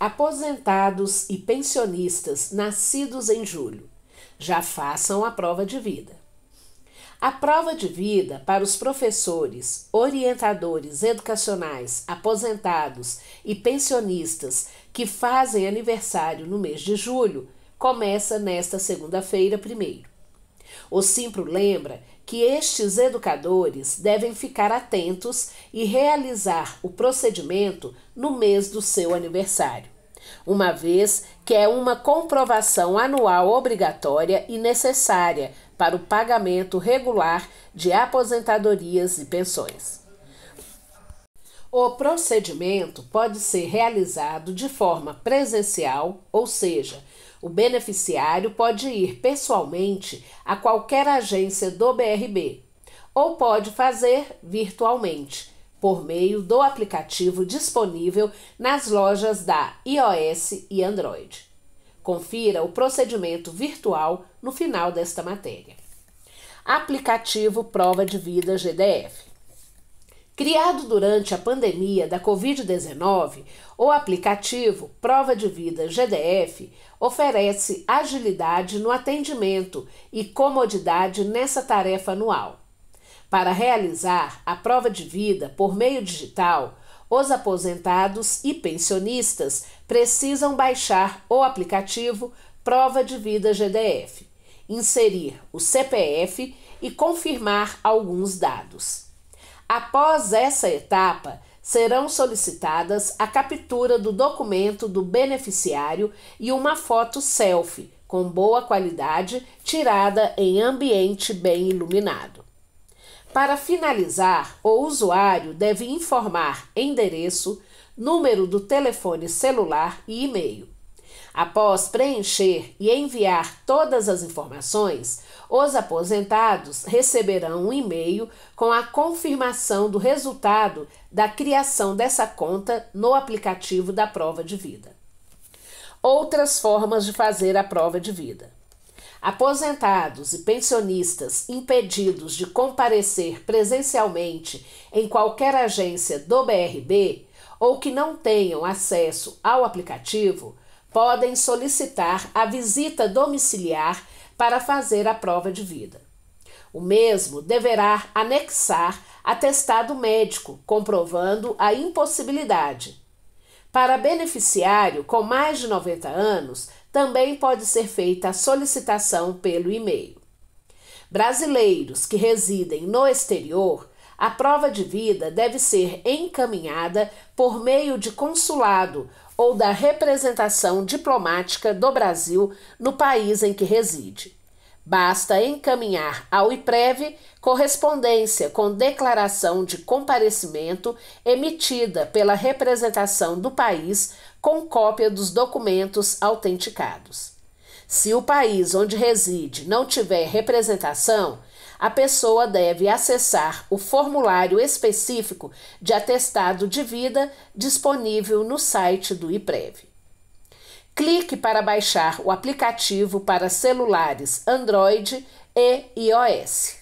aposentados e pensionistas nascidos em julho, já façam a prova de vida. A prova de vida para os professores, orientadores educacionais, aposentados e pensionistas que fazem aniversário no mês de julho começa nesta segunda-feira, primeiro. O Simpro lembra que estes educadores devem ficar atentos e realizar o procedimento no mês do seu aniversário, uma vez que é uma comprovação anual obrigatória e necessária para o pagamento regular de aposentadorias e pensões. O procedimento pode ser realizado de forma presencial, ou seja, o beneficiário pode ir pessoalmente a qualquer agência do BRB ou pode fazer virtualmente por meio do aplicativo disponível nas lojas da iOS e Android. Confira o procedimento virtual no final desta matéria. Aplicativo Prova de Vida GDF. Criado durante a pandemia da Covid-19, o aplicativo Prova de Vida GDF oferece agilidade no atendimento e comodidade nessa tarefa anual. Para realizar a prova de vida por meio digital, os aposentados e pensionistas precisam baixar o aplicativo Prova de Vida GDF, inserir o CPF e confirmar alguns dados. Após essa etapa, serão solicitadas a captura do documento do beneficiário e uma foto selfie com boa qualidade tirada em ambiente bem iluminado. Para finalizar, o usuário deve informar endereço, número do telefone celular e e-mail. Após preencher e enviar todas as informações, os aposentados receberão um e-mail com a confirmação do resultado da criação dessa conta no aplicativo da prova de vida. Outras formas de fazer a prova de vida. Aposentados e pensionistas impedidos de comparecer presencialmente em qualquer agência do BRB ou que não tenham acesso ao aplicativo podem solicitar a visita domiciliar para fazer a prova de vida. O mesmo deverá anexar atestado médico comprovando a impossibilidade. Para beneficiário com mais de 90 anos, também pode ser feita a solicitação pelo e-mail. Brasileiros que residem no exterior a prova de vida deve ser encaminhada por meio de consulado ou da representação diplomática do Brasil no país em que reside. Basta encaminhar ao IPREV correspondência com declaração de comparecimento emitida pela representação do país com cópia dos documentos autenticados. Se o país onde reside não tiver representação, a pessoa deve acessar o formulário específico de atestado de vida disponível no site do IPREV. Clique para baixar o aplicativo para celulares Android e iOS.